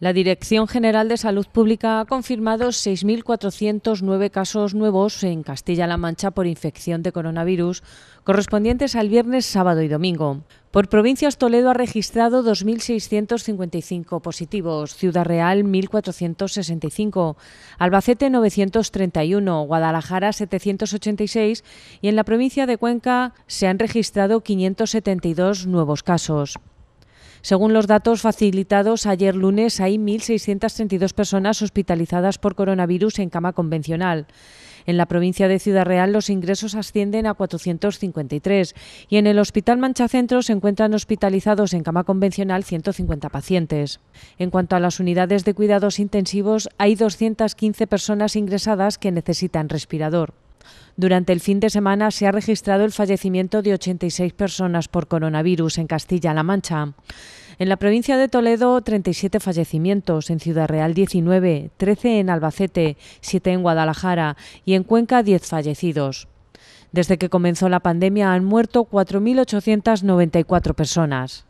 La Dirección General de Salud Pública ha confirmado 6.409 casos nuevos en Castilla-La Mancha por infección de coronavirus, correspondientes al viernes, sábado y domingo. Por provincias, Toledo ha registrado 2.655 positivos, Ciudad Real 1.465, Albacete 931, Guadalajara 786 y en la provincia de Cuenca se han registrado 572 nuevos casos. Según los datos facilitados ayer lunes, hay 1.632 personas hospitalizadas por coronavirus en cama convencional. En la provincia de Ciudad Real los ingresos ascienden a 453 y en el Hospital Mancha Centro se encuentran hospitalizados en cama convencional 150 pacientes. En cuanto a las unidades de cuidados intensivos, hay 215 personas ingresadas que necesitan respirador. Durante el fin de semana se ha registrado el fallecimiento de 86 personas por coronavirus en Castilla-La Mancha. En la provincia de Toledo, 37 fallecimientos, en Ciudad Real 19, 13 en Albacete, 7 en Guadalajara y en Cuenca 10 fallecidos. Desde que comenzó la pandemia han muerto 4.894 personas.